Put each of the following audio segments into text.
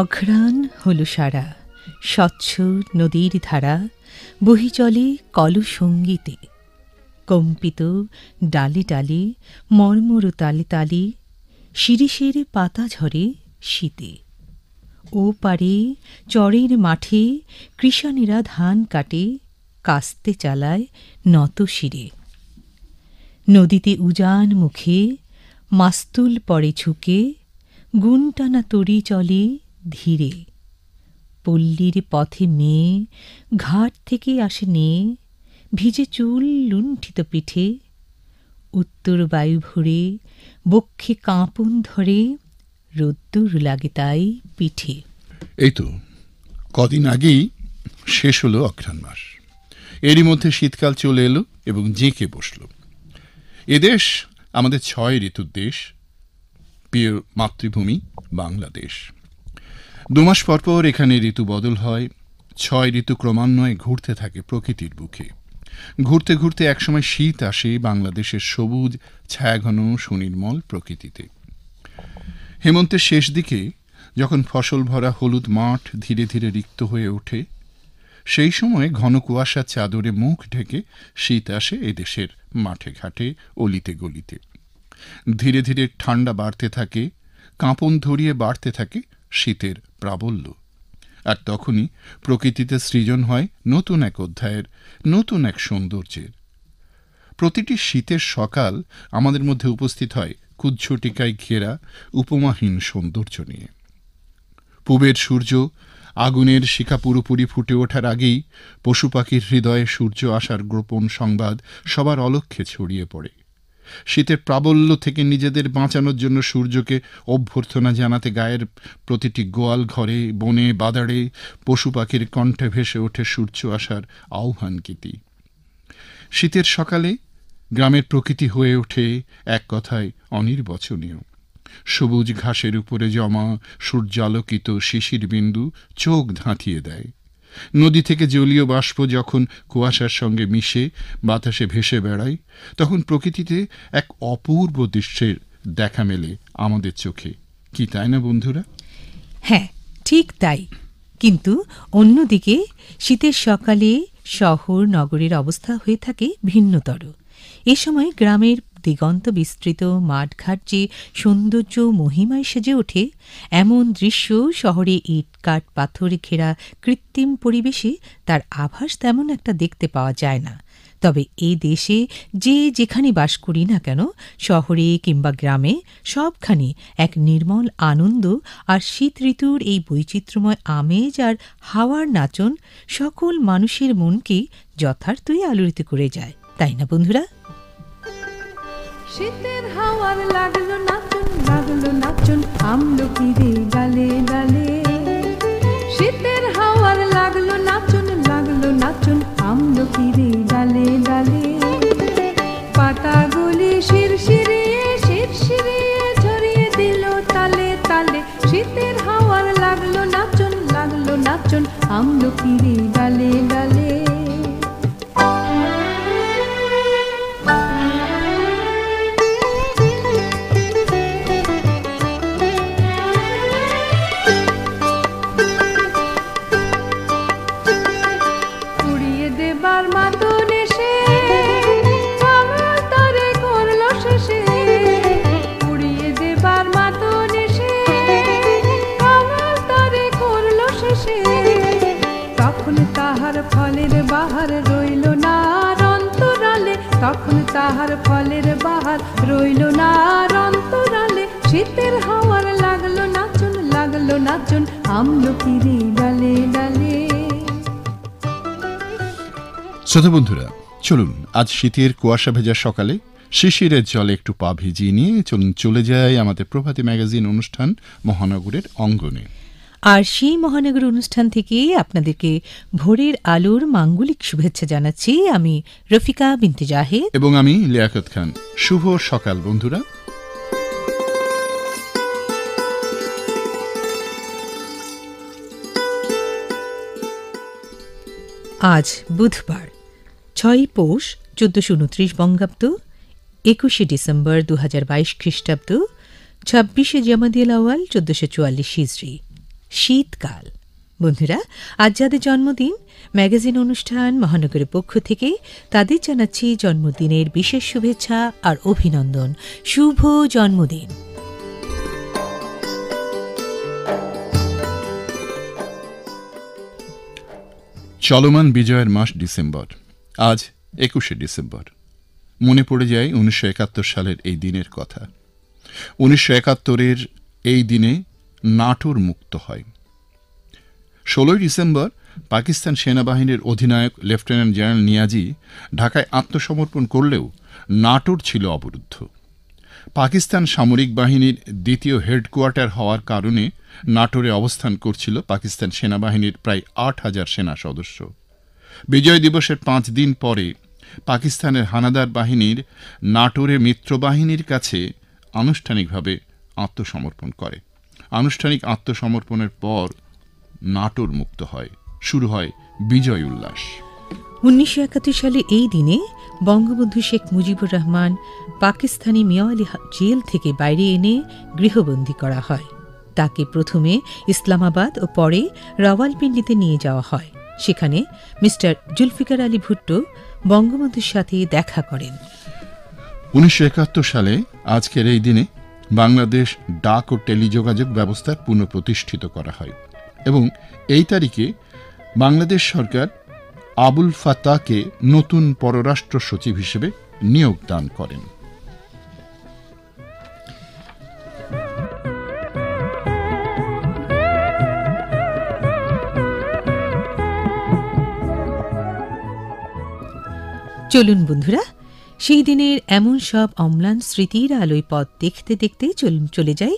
অঘ্রাণ হল সারা স্বচ্ছ নদীর ধারা বহি চলে কলসঙ্গীতে কম্পিত ডালি ডালি মর্মর তালি তালি শিরিশির পাতা ঝরে শীতে ও পারে চরের মাঠে কৃষানেরা ধান কাটে কাস্তে চালায় নত শিরে নদীতে উজান মুখে মাস্তুল পরে ঝুঁকে গুনটানা তরি চলে ধীরে পল্লীর পথে মেয়ে ঘাট থেকে আসে নিয়ে ভিজে চুল লুণ্ঠিত পিঠে উত্তর বায়ু ভরে বক্ষে কাঁপন ধরে রোদ্দুর লাগে তাই পিঠে এই তো কদিন আগেই শেষ হলো অঘ্রাণ মাস এরই মধ্যে শীতকাল চলে এলো এবং জেঁকে বসল এদেশ আমাদের ছয় ঋতুর দেশ প্রিয় মাতৃভূমি বাংলাদেশ দুমাস পরপর এখানে ঋতু বদল হয় ছয় ঋতু ক্রমান্বয়ে ঘুরতে থাকে প্রকৃতির বুকে ঘুরতে ঘুরতে একসময় শীত আসে বাংলাদেশের সবুজ ছায়াঘন সুনির্মল প্রকৃতিতে হেমন্তের শেষ দিকে যখন ফসল ভরা হলুদ মাঠ ধীরে ধীরে রিক্ত হয়ে ওঠে সেই সময়ে ঘন কুয়াশার চাদরে মুখ ঢেকে শীত আসে এদেশের মাঠে ঘাটে অলিতে গলিতে ধীরে ধীরে ঠান্ডা বাড়তে থাকে কাঁপন ধরিয়ে বাড়তে থাকে শীতের প্রাবল্য আর তখনই প্রকৃতিতে সৃজন হয় নতুন এক অধ্যায়ের নতুন এক সৌন্দর্যের প্রতিটি শীতের সকাল আমাদের মধ্যে উপস্থিত হয় কুজ্ঝটিকায় ঘেরা উপমাহীন সৌন্দর্য নিয়ে পূবের সূর্য আগুনের শিখা পুরোপুরি ফুটে ওঠার আগেই পশু পাখির হৃদয়ে সূর্য আসার গোপন সংবাদ সবার অলক্ষ্যে ছড়িয়ে পড়ে শীতের প্রাবল্য থেকে নিজেদের বাঁচানোর জন্য সূর্যকে অভ্যর্থনা জানাতে গায়ের প্রতিটি গোয়াল ঘরে বনে বাদাড়ে পশু পাখির কণ্ঠে ভেসে ওঠে সূর্য আসার আহ্বান কীতি শীতের সকালে গ্রামের প্রকৃতি হয়ে ওঠে এক কথায় অনির্বচনীয় সবুজ ঘাসের উপরে জমা সূর্যালোকিত শিশির বিন্দু চোখ ধাঁতিয়ে দেয় নদী থেকে জলীয় বাষ্প যখন কুয়াশার সঙ্গে মিশে বাতাসে ভেসে বেড়ায় তখন প্রকৃতিতে এক অপূর্ব দৃশ্যের দেখা মেলে আমাদের চোখে কি তাই না বন্ধুরা হ্যাঁ ঠিক তাই কিন্তু অন্যদিকে শীতের সকালে শহর নগরের অবস্থা হয়ে থাকে ভিন্নতর এ সময় গ্রামের দিগন্ত বিস্তৃত মাঠঘাট যে সৌন্দর্য মহিমায় সেজে ওঠে এমন দৃশ্য শহরে ইট কাঠ পাথর ঘেরা কৃত্রিম পরিবেশে তার আভাস তেমন একটা দেখতে পাওয়া যায় না তবে এ দেশে যে যেখানে বাস করি না কেন শহরে কিংবা গ্রামে সবখানে এক নির্মল আনন্দ আর শীত ঋতুর এই বৈচিত্র্যময় আমেজ আর হাওয়ার নাচন সকল মানুষের মনকে যথার্থই আলোড়িত করে যায় তাই না বন্ধুরা শীতের হাওয়ার লাগলো নাচন লাগলো নাচন আমলকিরে গালে গালে শীতের হাওয়ার লাগলো নাচন লাগলো নাচন আমলকিরে গালে ডালে পাতাগুলি শিরশিরিয়ে শিরশিরিয়ে ঝরিয়ে দিল তালে তালে শীতের হাওয়ার লাগলো নাচন লাগলো নাচন আমলকিরে আজ শীতের কুয়াশা ভেজা সকালে শিশিরের জলে একটু পা ভিজিয়ে নিয়ে চলুন চলে যায় আমাদের প্রভাতী ম্যাগাজিন অনুষ্ঠান মহানগরের অঙ্গনে আর সেই মহানগর অনুষ্ঠান থেকে আপনাদেরকে ভোরের আলোর মাঙ্গলিক শুভেচ্ছা জানাচ্ছি আমি রফিকা বিনতে জাহে এবং আমি লিয়াকত খান শুভ সকাল বন্ধুরা আজ বুধবার ছয় পৌষ চোদ্দোশো উনত্রিশ বঙ্গাব্দ একুশে ডিসেম্বর দু হাজার বাইশ খ্রিস্টাব্দ ছাব্বিশে জামাদিয়াল আওয়াল চোদ্দোশো চুয়াল্লিশ হিজড়ি শীতকাল বন্ধুরা আজ যাদের জন্মদিন ম্যাগাজিন অনুষ্ঠান মহানগরের পক্ষ থেকে তাদের জানাচ্ছি জন্মদিনের বিশেষ শুভেচ্ছা আর অভিনন্দন শুভ জন্মদিন চলমান বিজয়ের মাস ডিসেম্বর আজ একুশে ডিসেম্বর মনে পড়ে যায় উনিশশো একাত্তর সালের এই দিনের কথা উনিশশো একাত্তরের এই দিনে নাটোর মুক্ত হয় ষোলোই ডিসেম্বর পাকিস্তান সেনাবাহিনীর অধিনায়ক লেফটেন্যান্ট জেনারেল নিয়াজি ঢাকায় আত্মসমর্পণ করলেও নাটোর ছিল অবরুদ্ধ পাকিস্তান সামরিক বাহিনীর দ্বিতীয় হেডকোয়ার্টার হওয়ার কারণে নাটোরে অবস্থান করছিল পাকিস্তান সেনাবাহিনীর প্রায় আট হাজার সেনা সদস্য বিজয় দিবসের পাঁচ দিন পরে পাকিস্তানের হানাদার বাহিনীর নাটোরে মিত্রবাহিনীর কাছে আনুষ্ঠানিকভাবে আত্মসমর্পণ করে আনুষ্ঠানিক আত্মসমর্পণের পর নাটোর মুক্ত হয় শুরু হয় বিজয় উল্লাস উনিশশো একাত্তর সালে এই দিনে বঙ্গবন্ধু শেখ মুজিবুর রহমান পাকিস্তানি মিয়ালি জেল থেকে বাইরে এনে গৃহবন্দী করা হয় তাকে প্রথমে ইসলামাবাদ ও পরে রাওয়ালপিন্ডিতে নিয়ে যাওয়া হয় সেখানে মিস্টার জুলফিকার আলী ভুট্টো বঙ্গবন্ধুর সাথে দেখা করেন উনিশশো সালে আজকের এই দিনে বাংলাদেশ ডাক ও টেলিযোগাযোগ ব্যবস্থার পুনঃপ্রতিষ্ঠিত করা হয় এবং এই তারিখে বাংলাদেশ সরকার আবুল ফাতাকে নতুন পররাষ্ট্র সচিব হিসেবে নিয়োগ দান করেন চলুন বন্ধুরা সেই দিনের এমন সব অম্লান স্মৃতির আলোয় পথ দেখতে দেখতে চলুন চলে যাই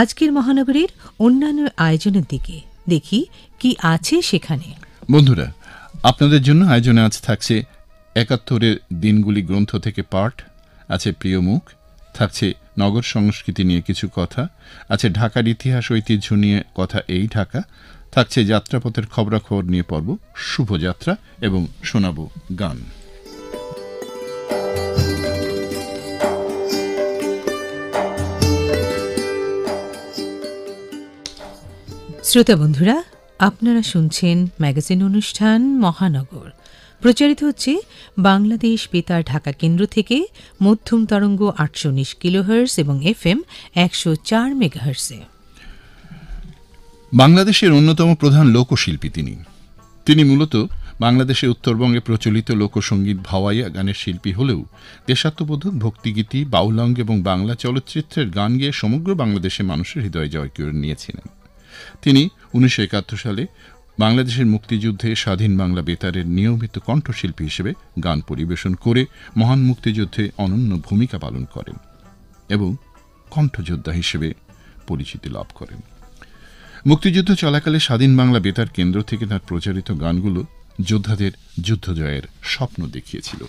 আজকের মহানগরীর অন্যান্য আয়োজনের দিকে দেখি কি আছে সেখানে বন্ধুরা আপনাদের জন্য আয়োজনে আজ থাকছে একাত্তরের দিনগুলি গ্রন্থ থেকে পাঠ আছে প্রিয় মুখ থাকছে নগর সংস্কৃতি নিয়ে কিছু কথা আছে ঢাকার ইতিহাস ঐতিহ্য নিয়ে কথা এই ঢাকা থাকছে যাত্রাপথের খবরাখবর নিয়ে পর্ব শুভযাত্রা এবং শোনাব গান শ্রোতা বন্ধুরা আপনারা শুনছেন ম্যাগাজিন অনুষ্ঠান মহানগর প্রচারিত হচ্ছে বাংলাদেশ বেতার ঢাকা কেন্দ্র থেকে মধ্যম তরঙ্গ আটশো উনিশ কিলোহার্স এবং এফ এম একশো চার মেগাহার্সে বাংলাদেশের অন্যতম প্রধান লোকশিল্পী তিনি তিনি মূলত বাংলাদেশের উত্তরবঙ্গে প্রচলিত লোকসঙ্গীত ভাওয়াইয়া গানের শিল্পী হলেও দেশাত্মবোধক ভক্তিগীতি বাউলঙ্গ এবং বাংলা চলচ্চিত্রের গান গিয়ে সমগ্র বাংলাদেশে মানুষের হৃদয় জয় করে নিয়েছিলেন তিনি উনিশশো সালে বাংলাদেশের মুক্তিযুদ্ধে স্বাধীন বাংলা বেতারের নিয়মিত কণ্ঠশিল্পী হিসেবে গান পরিবেশন করে মহান মুক্তিযুদ্ধে অনন্য ভূমিকা পালন করেন এবং কণ্ঠযোদ্ধা হিসেবে পরিচিতি লাভ করেন মুক্তিযুদ্ধ চলাকালে স্বাধীন বাংলা বেতার কেন্দ্র থেকে তার প্রচারিত গানগুলো যোদ্ধাদের যুদ্ধজয়ের স্বপ্ন দেখিয়েছিল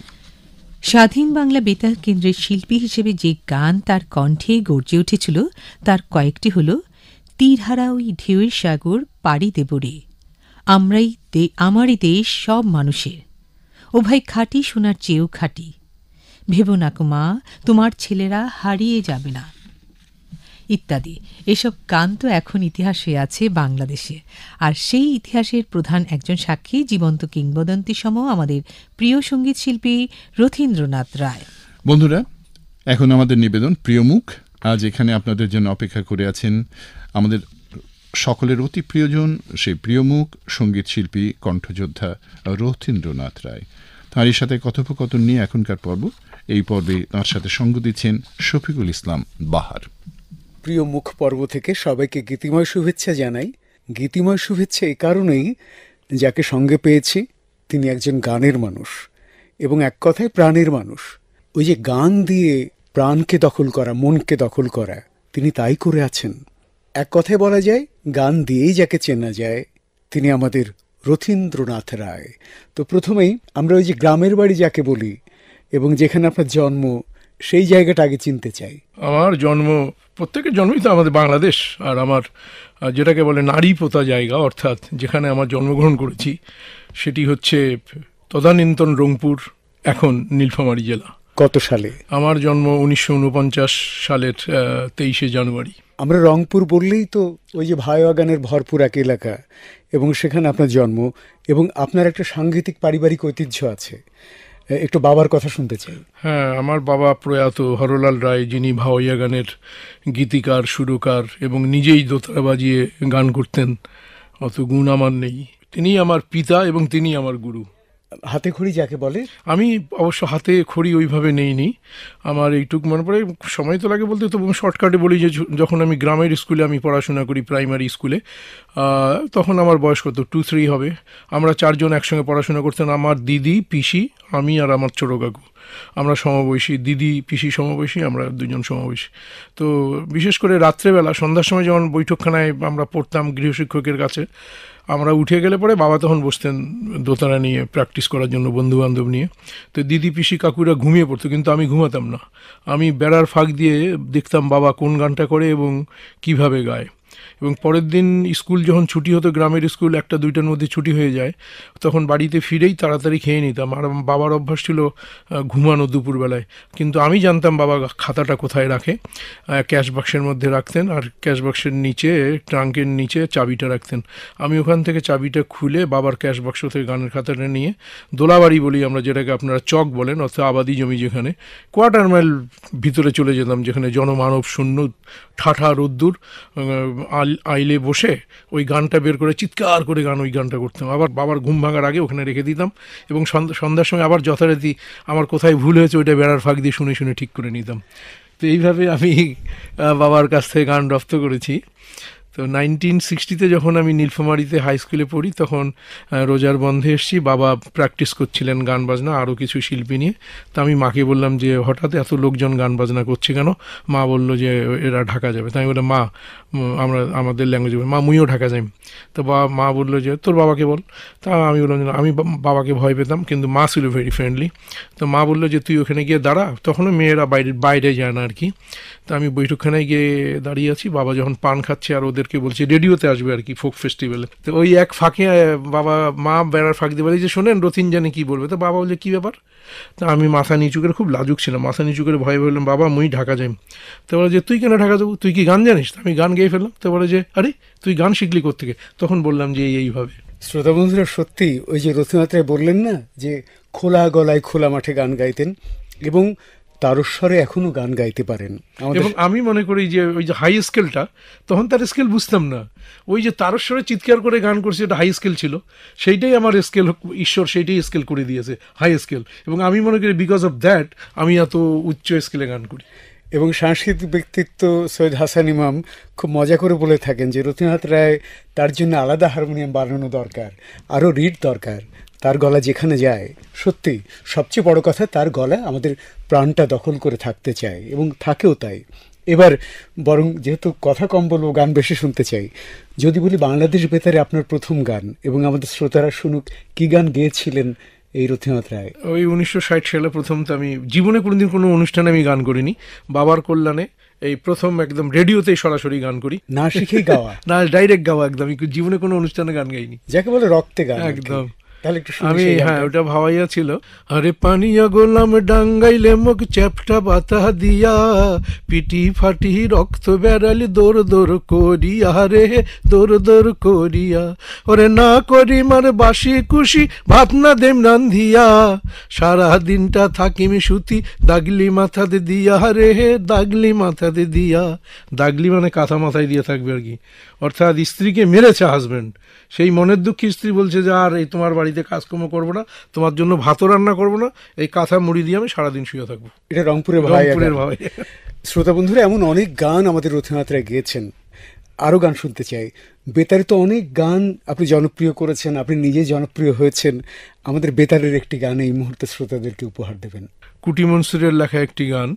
স্বাধীন বাংলা বেতার কেন্দ্রের শিল্পী হিসেবে যে গান তার কণ্ঠে গর্জে উঠেছিল তার কয়েকটি হল তীরহারা ওই ঢেউয়ের সাগর পাড়ি দেব রে আমরাই আমারই দেশ সব মানুষের ও ভাই খাটি সোনার চেয়েও খাটি ভেব না মা তোমার ছেলেরা হারিয়ে যাবে না ইত্যাদি এসব গান তো এখন ইতিহাস হয়ে আছে বাংলাদেশে আর সেই ইতিহাসের প্রধান একজন সাক্ষী জীবন্ত সম আমাদের প্রিয় সঙ্গীত শিল্পী রথীন্দ্রনাথ রায় বন্ধুরা এখন আমাদের নিবেদন প্রিয় মুখ আজ এখানে আপনাদের জন্য অপেক্ষা করে আছেন আমাদের সকলের অতি প্রিয়জন সেই প্রিয়মুখ সঙ্গীত শিল্পী কণ্ঠযোদ্ধা রথীন্দ্রনাথ রায় তাঁরই সাথে কথোপকথন নিয়ে এখনকার পর্ব এই পর্বে তাঁর সাথে সঙ্গ দিচ্ছেন শফিকুল ইসলাম বাহার প্রিয় মুখ পর্ব থেকে সবাইকে গীতিময় শুভেচ্ছা জানাই গীতিময় শুভেচ্ছা এ কারণেই যাকে সঙ্গে পেয়েছি তিনি একজন গানের মানুষ এবং এক কথায় প্রাণের মানুষ ওই যে গান দিয়ে প্রাণকে দখল করা মনকে দখল করা তিনি তাই করে আছেন এক কথায় বলা যায় গান দিয়েই যাকে চেনা যায় তিনি আমাদের রথীন্দ্রনাথ রায় তো প্রথমেই আমরা ওই যে গ্রামের বাড়ি যাকে বলি এবং যেখানে আপনার জন্ম সেই জায়গাটা আগে চিনতে চাই আমার জন্ম প্রত্যেকের জন্মই তো আমাদের বাংলাদেশ আর আমার যেটাকে বলে নারী পোতা জায়গা অর্থাৎ যেখানে আমার জন্মগ্রহণ করেছি সেটি হচ্ছে তদানীন্তন রংপুর এখন নীলফামারী জেলা কত সালে আমার জন্ম উনিশশো সালের তেইশে জানুয়ারি আমরা রংপুর বললেই তো ওই যে ভায়োয়াগানের ভরপুর এক এলাকা এবং সেখানে আপনার জন্ম এবং আপনার একটা সাংঘাতিক পারিবারিক ঐতিহ্য আছে একটু বাবার কথা শুনতে চাই হ্যাঁ আমার বাবা প্রয়াত হরলাল রায় যিনি ভাওয়াইয়া গানের গীতিকার সুরকার এবং নিজেই দোতারা বাজিয়ে গান করতেন অত গুণ আমার নেই তিনি আমার পিতা এবং তিনি আমার গুরু হাতে খড়ি যাকে বলে আমি অবশ্য হাতে খড়ি ওইভাবে নেইনি আমার এইটুকু মনে পড়ে সময় তো লাগে বলতে তবু শর্টকাটে বলি যে যখন আমি গ্রামের স্কুলে আমি পড়াশোনা করি প্রাইমারি স্কুলে তখন আমার বয়স কত টু থ্রি হবে আমরা চারজন একসঙ্গে পড়াশোনা করতেন আমার দিদি পিসি আমি আর আমার ছোটো কাকু আমরা সমবয়সী দিদি পিসি সমবয়সী আমরা দুজন সমবয়সী তো বিশেষ করে রাত্রেবেলা সন্ধ্যার সময় যখন বৈঠকখানায় আমরা পড়তাম গৃহশিক্ষকের কাছে আমরা উঠে গেলে পরে বাবা তখন বসতেন দোতারা নিয়ে প্র্যাকটিস করার জন্য বন্ধুবান্ধব নিয়ে তো দিদি পিসি কাকুরা ঘুমিয়ে পড়তো কিন্তু আমি ঘুমাতাম না আমি বেড়ার ফাঁক দিয়ে দেখতাম বাবা কোন গানটা করে এবং কিভাবে গায় এবং পরের দিন স্কুল যখন ছুটি হতো গ্রামের স্কুল একটা দুইটার মধ্যে ছুটি হয়ে যায় তখন বাড়িতে ফিরেই তাড়াতাড়ি খেয়ে নিতাম আর বাবার অভ্যাস ছিল ঘুমানো দুপুরবেলায় কিন্তু আমি জানতাম বাবা খাতাটা কোথায় রাখে ক্যাশ বাক্সের মধ্যে রাখতেন আর ক্যাশ বাক্সের নিচে ট্রাঙ্কের নিচে চাবিটা রাখতেন আমি ওখান থেকে চাবিটা খুলে বাবার ক্যাশ বাক্স থেকে গানের খাতাটা নিয়ে দোলাবাড়ি বলি আমরা যেটাকে আপনারা চক বলেন অর্থাৎ আবাদি জমি যেখানে কোয়ার্টার মাইল ভিতরে চলে যেতাম যেখানে জনমানব শূন্য ঠাঠা রোদ্দুর আল আইলে বসে ওই গানটা বের করে চিৎকার করে গান ওই গানটা করতাম আবার বাবার ঘুম ভাঙার আগে ওখানে রেখে দিতাম এবং সন্ধ্যার সময় আবার যথারীতি আমার কোথায় ভুল হয়েছে ওইটা বেড়ার ফাঁক দিয়ে শুনে শুনে ঠিক করে নিতাম তো এইভাবে আমি বাবার কাছ থেকে গান রপ্ত করেছি তো নাইনটিন সিক্সটিতে যখন আমি নীলফামারিতে হাই স্কুলে পড়ি তখন রোজার বন্ধে এসছি বাবা প্র্যাকটিস করছিলেন গান বাজনা আরও কিছু শিল্পী নিয়ে তো আমি মাকে বললাম যে হঠাৎ এত লোকজন গান বাজনা করছে কেন মা বলল যে এরা ঢাকা যাবে তাই আমি বললাম মা আমরা আমাদের ল্যাঙ্গুয়েজ মা মুইও ঢাকা যাই তো বাবা মা বলল যে তোর বাবাকে বল তা আমি বললাম আমি বাবাকে ভয় পেতাম কিন্তু মা ছিল ভেরি ফ্রেন্ডলি তো মা বলল যে তুই ওখানে গিয়ে দাঁড়া তখনও মেয়েরা বাইরে বাইরে যায় না আর কি তো আমি বৈঠকখানায় গিয়ে দাঁড়িয়ে আছি বাবা যখন পান খাচ্ছে আর ওদের ওদেরকে বলছি রেডিওতে আসবে আর কি ফোক ফেস্টিভ্যালে তো ওই এক ফাঁকে বাবা মা বেড়ার ফাঁক দিয়ে বলে যে শোনেন রথিন জানে কী বলবে তো বাবা বলে কী ব্যাপার তো আমি মাথা নিচু করে খুব লাজুক ছিলাম মাথা নিচু করে ভয়ে বললাম বাবা মুই ঢাকা যাই তো বলে যে তুই কেন ঢাকা যাবো তুই কি গান জানিস আমি গান গেয়ে ফেললাম তো বলে যে আরে তুই গান শিখলি থেকে তখন বললাম যে এইভাবে শ্রোতা বন্ধুরা সত্যি ওই যে রথীনাথ বললেন না যে খোলা গলায় খোলা মাঠে গান গাইতেন এবং তারস্বরে এখনো গান গাইতে পারেন এবং আমি মনে করি যে ওই যে হাই স্কেলটা তখন তার স্কেল বুঝতাম না ওই যে তারস্বরে চিৎকার করে গান করছে এটা হাই স্কেল ছিল সেইটাই আমার স্কেল ঈশ্বর সেইটাই স্কেল করে দিয়েছে হাই স্কেল এবং আমি মনে করি বিকজ অফ দ্যাট আমি এত উচ্চ স্কেলে গান করি এবং সাংস্কৃতিক ব্যক্তিত্ব সৈয়দ হাসান ইমাম খুব মজা করে বলে থাকেন যে রথীনাথ রায় তার জন্য আলাদা হারমোনিয়াম বানানো দরকার আরও রিড দরকার তার গলা যেখানে যায় সত্যি সবচেয়ে বড় কথা তার গলা আমাদের প্রাণটা দখল করে থাকতে চায় এবং থাকেও তাই এবার বরং যেহেতু কথা কম বলবো গান বেশি শুনতে চাই যদি বলি বাংলাদেশ বেতারে আপনার প্রথম গান এবং আমাদের শ্রোতারা শুনুক কি গান গেয়েছিলেন এই রথীনাথ রায় ওই উনিশশো ষাট সালে প্রথম তো আমি জীবনে কোনোদিন কোনো অনুষ্ঠানে আমি গান করিনি বাবার কল্যাণে এই প্রথম একদম রেডিওতেই সরাসরি গান করি না শিখেই গাওয়া না ডাইরেক্ট গাওয়া একদম জীবনে কোনো অনুষ্ঠানে গান গাইনি যাকে বলে রক্তে গান একদম আমি হ্যাঁ ওটা ভাওয়াইয়া ছিল আরে পানিয়া গোলাম ডাঙ্গাইলে মুখ চ্যাপটা বাতা দিয়া পিটি ফাটি রক্ত বেড়ালি দোর দৌড় করিয়া রে দৌড় দোর করিয়া ওরে না করি মার বাসি খুশি ভাত না দেম রান্ধিয়া সারা দিনটা থাকিমি সুতি দাগলি মাথাতে দিয়া রে দাগলি মাথাতে দিয়া দাগলি মানে কাঁথা মাথায় দিয়ে থাকবে আর কি অর্থাৎ স্ত্রীকে মেরেছে হাজব্যান্ড সেই মনের দুঃখী স্ত্রী বলছে যে আর এই তোমার বাড়ি বাড়িতে কাজকর্ম করবো না তোমার জন্য ভাতও রান্না করবো না এই কাঁথা মুড়ি দিয়ে আমি সারাদিন শুয়ে থাকবো এটা রংপুরের রংপুরের ভাই শ্রোতা বন্ধুরা এমন অনেক গান আমাদের রথনাথরা গেয়েছেন আরও গান শুনতে চাই বেতারে তো অনেক গান আপনি জনপ্রিয় করেছেন আপনি নিজে জনপ্রিয় হয়েছেন আমাদের বেতারের একটি গান এই মুহূর্তে শ্রোতাদেরকে উপহার দেবেন কুটি মনসুরের লেখা একটি গান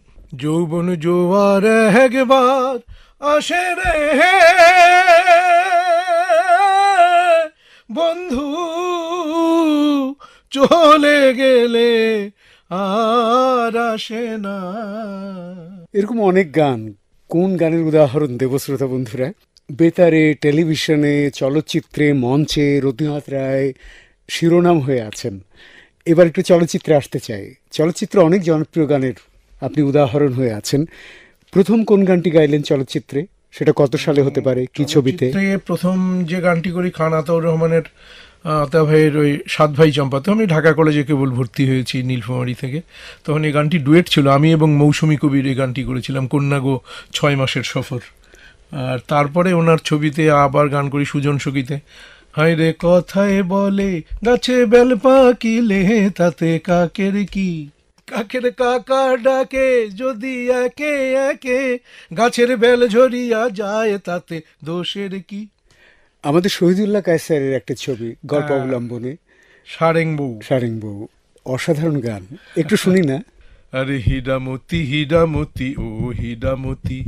যৌবন জোয়ার একবার আসে রে বন্ধু চলে গেলে আর আসে না এরকম অনেক গান কোন গানের উদাহরণ দেব শ্রোতা বন্ধুরা বেতারে টেলিভিশনে চলচ্চিত্রে মঞ্চে রবীন্দ্রনাথ রায় শিরোনাম হয়ে আছেন এবার একটু চলচ্চিত্রে আসতে চাই চলচ্চিত্র অনেক জনপ্রিয় গানের আপনি উদাহরণ হয়ে আছেন প্রথম কোন গানটি গাইলেন চলচ্চিত্রে সেটা কত সালে হতে পারে কি ছবিতে প্রথম যে গানটি করি খান আতাউর রহমানের আতা ভাইয়ের ওই সাত ভাই চম্পাতে আমি ঢাকা কলেজে কেবল ভর্তি হয়েছি নীলফামারি থেকে তখন এই গানটি ডুয়েট ছিল আমি এবং মৌসুমী কবির এই গানটি করেছিলাম কন্যাগো ছয় মাসের সফর আর তারপরে ওনার ছবিতে আবার গান করি সুজন সুখীতে হায় রে কথায় বলে গাছে বেল পাকিলে তাতে কাকের কি কাকের কাকা ডাকে যদি একে একে গাছের বেল ঝরিয়া যায় তাতে দোষের কি আমাদের শহীদুল্লাহ কায়সারের একটা ছবি গল্প হ্যাঁ। অবলম্বনে সারেং বউ সারেং বউ অসাধারণ গান একটু শুনি না আরে হিডামতি হিডামতি ও হিডামতি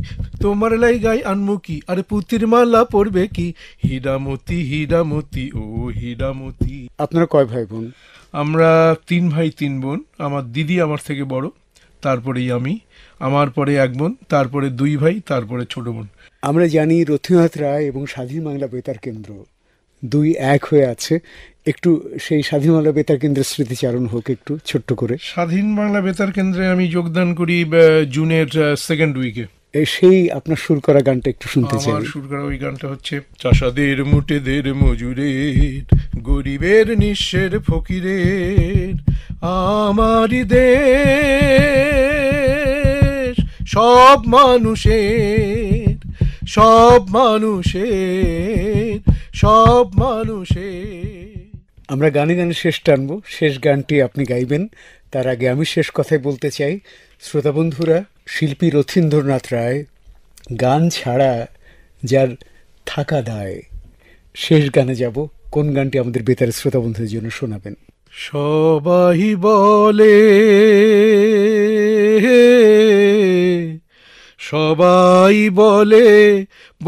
তোমার লাইগাই আনমু কি আরে পুতির মালা পড়বে কি হিডামতি হিডামতি ও হিডামতি আপনারা কয় ভাই বোন আমরা তিন ভাই তিন বোন আমার দিদি আমার থেকে বড় তারপরেই আমি আমার পরে এক বোন তারপরে দুই ভাই তারপরে ছোট বোন আমরা জানি রথীনাথ রায় এবং স্বাধীন বাংলা বেতার কেন্দ্র দুই এক হয়ে আছে একটু সেই স্বাধীন বাংলা বেতার কেন্দ্রের স্মৃতিচারণ হোক একটু ছোট্ট করে স্বাধীন বাংলা বেতার কেন্দ্রে আমি যোগদান করি জুনের সেকেন্ড উইকে সেই আপনার সুর করা গানটা একটু শুনতে চাই আমার সুর করা ওই গানটা হচ্ছে চাষাদের মুটেদের মজুরের গরিবের নিঃস্বের ফকিরের আমারি দেশ সব মানুষের সব মানুষের সব মানুষের আমরা গানে গানে শেষ টানবো শেষ গানটি আপনি গাইবেন তার আগে আমি শেষ কথায় বলতে চাই শ্রোতাবন্ধুরা শিল্পী রথীন্দ্রনাথ রায় গান ছাড়া যার থাকা দায় শেষ গানে যাব কোন গানটি আমাদের বেতার শ্রোতা বন্ধুদের জন্য শোনাবেন সবাই বলে সবাই বলে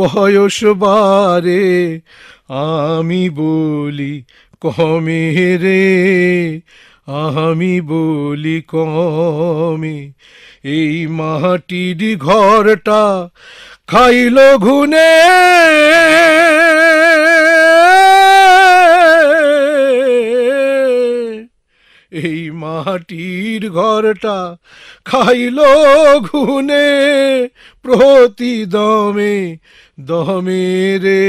বয়স বারে আমি বলি কমে রে আমি বলি কমি এই মাটির ঘরটা খাইল ঘুনে এই মাটির ঘরটা খাইল ঘুনে প্রতি দমে দমে রে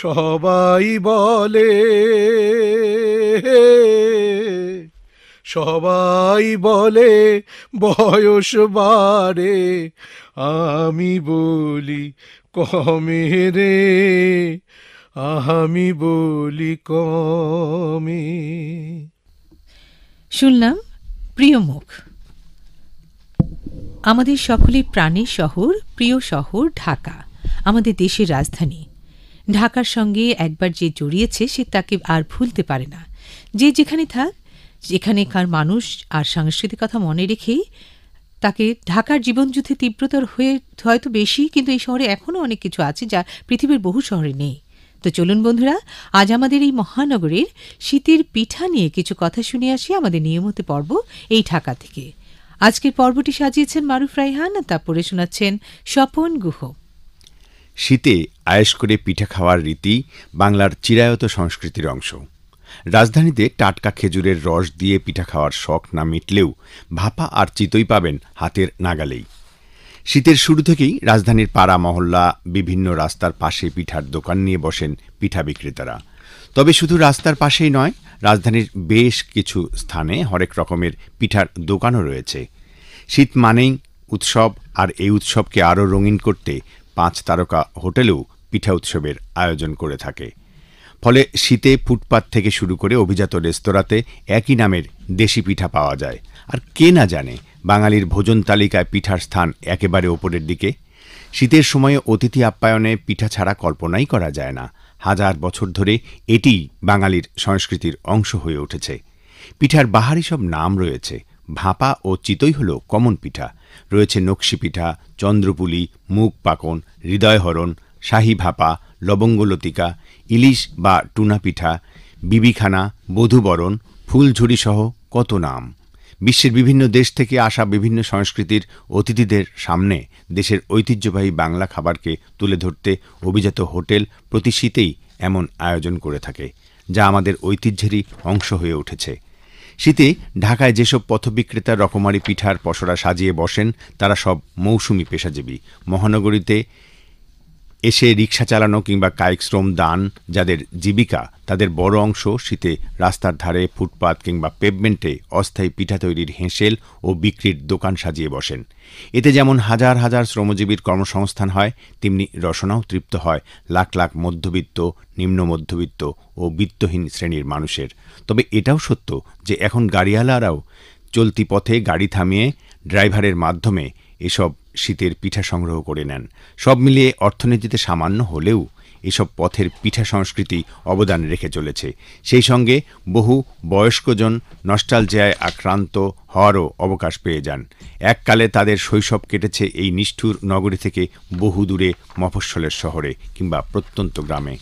সবাই বলে সবাই বলে বয়স বাড়ে আমি বলি কমে রে আমি বলি কমে শুনলাম প্রিয় মুখ আমাদের সকলের প্রাণের শহর প্রিয় শহর ঢাকা আমাদের দেশের রাজধানী ঢাকার সঙ্গে একবার যে জড়িয়েছে সে তাকে আর ভুলতে পারে না যে যেখানে থাক যেখানেকার মানুষ আর সাংস্কৃতিক কথা মনে রেখেই তাকে ঢাকার জীবনযুদ্ধে তীব্রতর হয়ে হয়তো বেশি কিন্তু এই শহরে এখনও অনেক কিছু আছে যা পৃথিবীর বহু শহরে নেই তো চলুন বন্ধুরা আজ আমাদের এই মহানগরীর শীতের পিঠা নিয়ে কিছু কথা শুনে আসি আমাদের নিয়মিত পর্ব এই ঢাকা থেকে আজকের পর্বটি সাজিয়েছেন মারুফ রাইহান তা পড়ে শোনাচ্ছেন স্বপন গুহ শীতে আয়েস করে পিঠা খাওয়ার রীতি বাংলার চিরায়ত সংস্কৃতির অংশ রাজধানীতে টাটকা খেজুরের রস দিয়ে পিঠা খাওয়ার শখ না মিটলেও ভাপা আর চিতই পাবেন হাতের নাগালেই শীতের শুরু থেকেই রাজধানীর পাড়া মহল্লা বিভিন্ন রাস্তার পাশে পিঠার দোকান নিয়ে বসেন পিঠা বিক্রেতারা তবে শুধু রাস্তার পাশেই নয় রাজধানীর বেশ কিছু স্থানে হরেক রকমের পিঠার দোকানও রয়েছে শীত মানেই উৎসব আর এই উৎসবকে আরও রঙিন করতে পাঁচ তারকা হোটেলেও পিঠা উৎসবের আয়োজন করে থাকে ফলে শীতে ফুটপাত থেকে শুরু করে অভিজাত রেস্তোরাঁতে একই নামের দেশি পিঠা পাওয়া যায় আর কে না জানে বাঙালির ভোজন তালিকায় পিঠার স্থান একেবারে ওপরের দিকে শীতের সময়ে অতিথি আপ্যায়নে পিঠা ছাড়া কল্পনাই করা যায় না হাজার বছর ধরে এটি বাঙালির সংস্কৃতির অংশ হয়ে উঠেছে পিঠার বাহারি সব নাম রয়েছে ভাপা ও চিতই হল কমন পিঠা রয়েছে নকশি পিঠা চন্দ্রপুলি মুখ পাকন হৃদয়হরণ শাহী ভাপা লবঙ্গলতিকা ইলিশ বা টুনা পিঠা বিবিখানা বধুবরণ ফুলঝুরিসহ কত নাম বিশ্বের বিভিন্ন দেশ থেকে আসা বিভিন্ন সংস্কৃতির অতিথিদের সামনে দেশের ঐতিহ্যবাহী বাংলা খাবারকে তুলে ধরতে অভিজাত হোটেল প্রতি শীতেই এমন আয়োজন করে থাকে যা আমাদের ঐতিহ্যেরই অংশ হয়ে উঠেছে শীতে ঢাকায় যেসব পথবিক্রেতা রকমারি পিঠার পসরা সাজিয়ে বসেন তারা সব মৌসুমি পেশাজীবী মহানগরীতে এসে রিক্সা চালানো কিংবা কায়িক শ্রম দান যাদের জীবিকা তাদের বড় অংশ শীতে রাস্তার ধারে ফুটপাত কিংবা পেভমেন্টে অস্থায়ী পিঠা তৈরির হেঁসেল ও বিক্রির দোকান সাজিয়ে বসেন এতে যেমন হাজার হাজার শ্রমজীবীর কর্মসংস্থান হয় তেমনি রসনাও তৃপ্ত হয় লাখ লাখ মধ্যবিত্ত নিম্ন মধ্যবিত্ত ও বিত্তহীন শ্রেণীর মানুষের তবে এটাও সত্য যে এখন গাড়িওয়ালারাও চলতি পথে গাড়ি থামিয়ে ড্রাইভারের মাধ্যমে এসব শীতের পিঠা সংগ্রহ করে নেন সব মিলিয়ে অর্থনীতিতে সামান্য হলেও এসব পথের পিঠা সংস্কৃতি অবদান রেখে চলেছে সেই সঙ্গে বহু বয়স্কজন নস্টালজিয়ায় আক্রান্ত হওয়ারও অবকাশ পেয়ে যান এককালে তাদের শৈশব কেটেছে এই নিষ্ঠুর নগরী থেকে বহু দূরে মফস্বলের শহরে কিংবা প্রত্যন্ত গ্রামে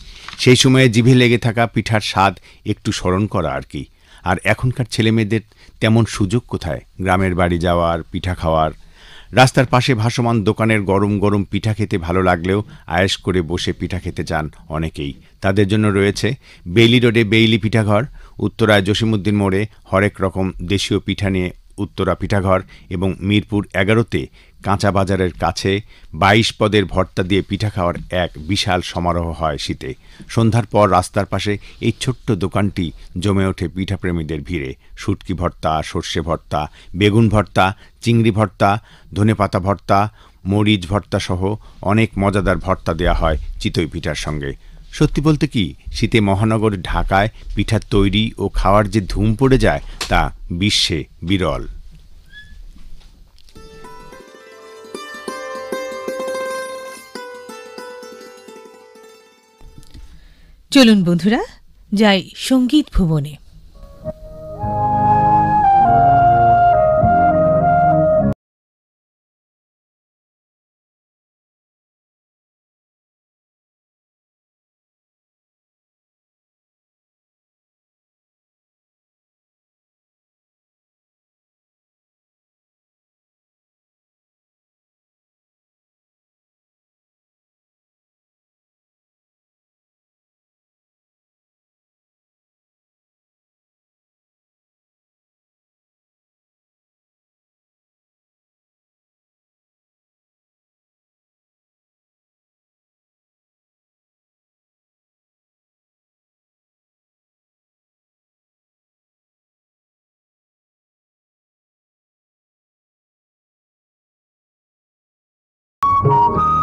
সেই সময়ে জিভে লেগে থাকা পিঠার স্বাদ একটু স্মরণ করা আর কি আর এখনকার ছেলেমেয়েদের তেমন সুযোগ কোথায় গ্রামের বাড়ি যাওয়ার পিঠা খাওয়ার রাস্তার পাশে ভাসমান দোকানের গরম গরম পিঠা খেতে ভালো লাগলেও আয়েস করে বসে পিঠা খেতে চান অনেকেই তাদের জন্য রয়েছে বেইলি রোডে বেইলি পিঠাঘর উত্তরায় জসিমুদ্দিন মোড়ে হরেক রকম দেশীয় পিঠা নিয়ে উত্তরা পিঠাঘর এবং মিরপুর এগারোতে কাঁচা বাজারের কাছে বাইশ পদের ভর্তা দিয়ে পিঠা খাওয়ার এক বিশাল সমারোহ হয় শীতে সন্ধ্যার পর রাস্তার পাশে এই ছোট্ট দোকানটি জমে ওঠে পিঠাপ্রেমীদের ভিড়ে সুটকি ভর্তা সর্ষে ভর্তা বেগুন ভর্তা চিংড়ি ভর্তা ধনেপাতা ভর্তা মরিচ ভর্তা সহ অনেক মজাদার ভর্তা দেয়া হয় চিতই পিঠার সঙ্গে সত্যি বলতে কি শীতে মহানগর ঢাকায় পিঠা তৈরি ও খাওয়ার যে ধুম পড়ে যায় তা বিশ্বে বিরল চলুন বন্ধুরা যাই সঙ্গীত ভুবনে Thank you.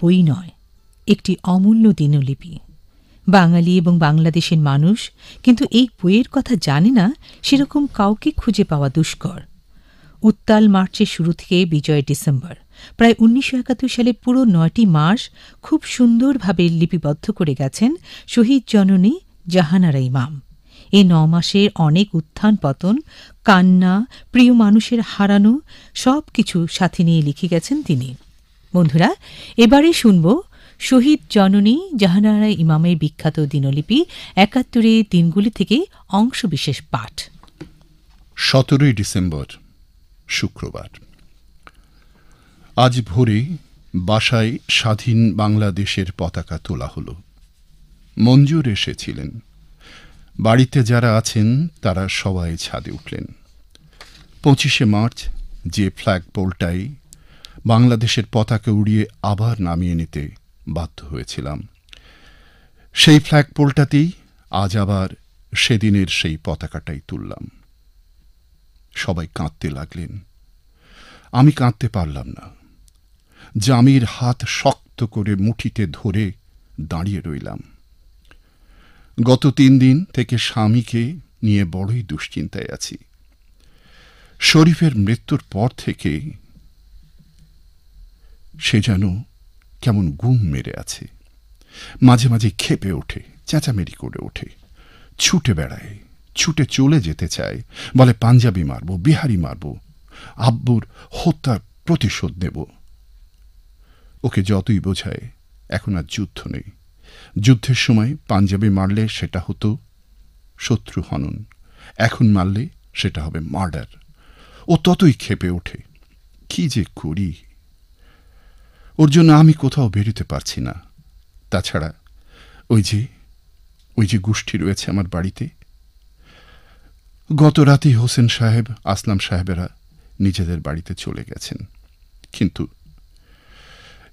বই নয় একটি অমূল্য দিনলিপি বাঙালি এবং বাংলাদেশের মানুষ কিন্তু এই বইয়ের কথা জানে না সেরকম কাউকে খুঁজে পাওয়া দুষ্কর উত্তাল মার্চের শুরু থেকে বিজয় ডিসেম্বর প্রায় উনিশশো একাত্তর সালে পুরো নয়টি মাস খুব সুন্দরভাবে লিপিবদ্ধ করে গেছেন শহীদ জননী জাহানারা ইমাম এ ন মাসের অনেক উত্থান পতন কান্না প্রিয় মানুষের হারানো সব কিছু সাথে নিয়ে লিখে গেছেন তিনি বন্ধুরা এবারে শুনব শহীদ জননী জাহানারা ইমামের বিখ্যাত দিনলিপি একাত্তরে দিনগুলি থেকে অংশবিশেষ পাঠ সতেরোই ডিসেম্বর শুক্রবার আজ ভোরে বাসায় স্বাধীন বাংলাদেশের পতাকা তোলা হল মঞ্জুর এসেছিলেন বাড়িতে যারা আছেন তারা সবাই ছাদে উঠলেন পঁচিশে মার্চ যে ফ্ল্যাগ পোলটাই বাংলাদেশের পতাকা উড়িয়ে আবার নামিয়ে নিতে বাধ্য হয়েছিলাম সেই ফ্ল্যাগ পোলটাতেই আজ আবার সেদিনের সেই পতাকাটাই তুললাম সবাই কাঁদতে লাগলেন আমি কাঁদতে পারলাম না জামির হাত শক্ত করে মুঠিতে ধরে দাঁড়িয়ে রইলাম গত তিন দিন থেকে স্বামীকে নিয়ে বড়ই দুশ্চিন্তায় আছি শরীফের মৃত্যুর পর থেকে সে যেন কেমন গুম মেরে আছে মাঝে মাঝে খেপে ওঠে চেঁচামেরি করে ওঠে ছুটে বেড়ায় ছুটে চলে যেতে চায় বলে পাঞ্জাবি মারব বিহারি মারব আব্বুর হত্যার প্রতিশোধ নেব ওকে যতই বোঝায় এখন আর যুদ্ধ নেই যুদ্ধের সময় পাঞ্জাবি মারলে সেটা হতো শত্রু হনন এখন মারলে সেটা হবে মার্ডার ও ততই খেপে ওঠে কি যে করি ওর জন্য আমি কোথাও বেরোতে পারছি না তাছাড়া ওই যে ওই যে গোষ্ঠী রয়েছে আমার বাড়িতে গত রাতে হোসেন সাহেব আসলাম সাহেবেরা নিজেদের বাড়িতে চলে গেছেন কিন্তু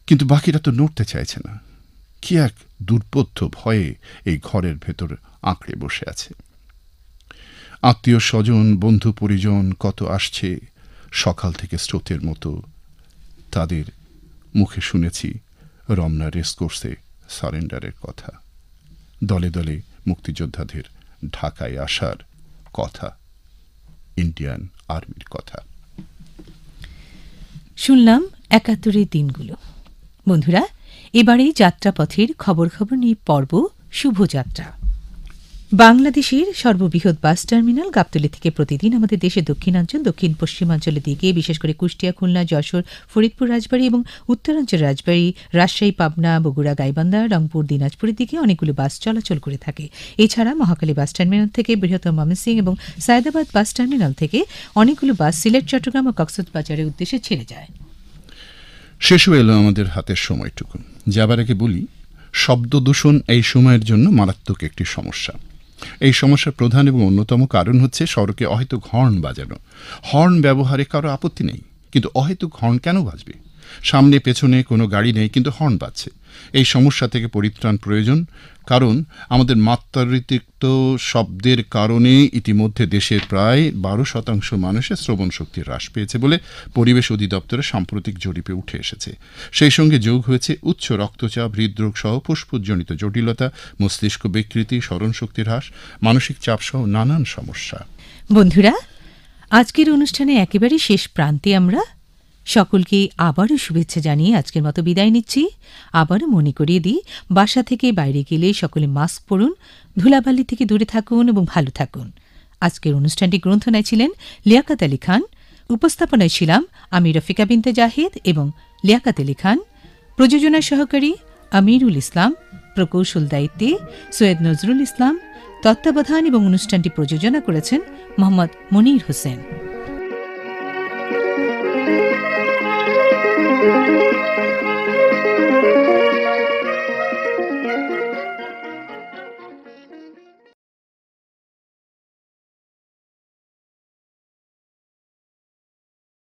কিন্তু বাকিরা তো নড়তে চাইছে না কি এক দুর্বোধ্য ভয়ে এই ঘরের ভেতর আঁকড়ে বসে আছে আত্মীয় স্বজন বন্ধু পরিজন কত আসছে সকাল থেকে স্রোতের মতো তাদের মুখে শুনেছি রমনা রেসকোর্সে সারেন্ডারের কথা দলে দলে মুক্তিযোদ্ধাদের ঢাকায় আসার কথা ইন্ডিয়ান আর্মির কথা শুনলাম একাত্তরের দিনগুলো বন্ধুরা এবারে যাত্রাপথের খবর খবর নিয়ে পর্ব শুভযাত্রা বাংলাদেশের সর্ববৃহৎ বাস টার্মিনাল গাবতলি থেকে প্রতিদিন আমাদের দেশের দক্ষিণাঞ্চল দক্ষিণ পশ্চিমাঞ্চলে দিকে বিশেষ করে কুষ্টিয়া খুলনা যশোর ফরিদপুর রাজবাড়ী এবং উত্তরাঞ্চল রাজবাড়ী রাজশাহী পাবনা বগুড়া গাইবান্ধা রংপুর দিনাজপুরের দিকে অনেকগুলো বাস চলাচল করে থাকে এছাড়া মহাকালী বাস টার্মিনাল থেকে বৃহত্তম ময়মনসিং এবং সায়দাবাদ বাস টার্মিনাল থেকে অনেকগুলো বাস সিলেট চট্টগ্রাম ও কক্সবাজারের উদ্দেশ্যে ছেড়ে যায় শেষ হয়ে এলো আমাদের হাতের সময়টুকু যাবার আগে বলি শব্দ দূষণ এই সময়ের জন্য মারাত্মক একটি সমস্যা এই সমস্যার প্রধান এবং অন্যতম কারণ হচ্ছে সড়কে অহেতুক হর্ন বাজানো হর্ন ব্যবহারে কারো আপত্তি নেই কিন্তু অহেতুক হর্ন কেন বাজবে সামনে পেছনে কোনো গাড়ি নেই কিন্তু হর্ন বাজছে এই সমস্যা থেকে পরিত্রাণ প্রয়োজন কারণ আমাদের মাত্রাতিরিক্ত শব্দের কারণে ইতিমধ্যে দেশের প্রায় বারো শতাংশ মানুষের শ্রবণ শক্তি হ্রাস পেয়েছে বলে পরিবেশ অধিদপ্তরের সাম্প্রতিক জরিপে উঠে এসেছে সেই সঙ্গে যোগ হয়েছে উচ্চ রক্তচাপ হৃদরোগ সহ ফুসফুজনিত জটিলতা মস্তিষ্ক বিকৃতি শক্তি হ্রাস মানসিক চাপ সহ নানান সমস্যা বন্ধুরা আজকের অনুষ্ঠানে একেবারে শেষ প্রান্তে আমরা সকলকে আবারও শুভেচ্ছা জানিয়ে আজকের মতো বিদায় নিচ্ছি আবারও মনে করিয়ে দিই বাসা থেকে বাইরে গেলে সকলে মাস্ক পরুন ধুলাবালি থেকে দূরে থাকুন এবং ভালো থাকুন আজকের অনুষ্ঠানটি গ্রন্থনায় ছিলেন লিয়াকাত আলী খান উপস্থাপনায় ছিলাম আমি রফিকা বিনতে জাহিদ এবং লিয়াকাত আলী খান প্রযোজনা সহকারী আমিরুল ইসলাম প্রকৌশল দায়িত্বে সৈয়দ নজরুল ইসলাম তত্ত্বাবধান এবং অনুষ্ঠানটি প্রযোজনা করেছেন মোহাম্মদ মনির হোসেন Música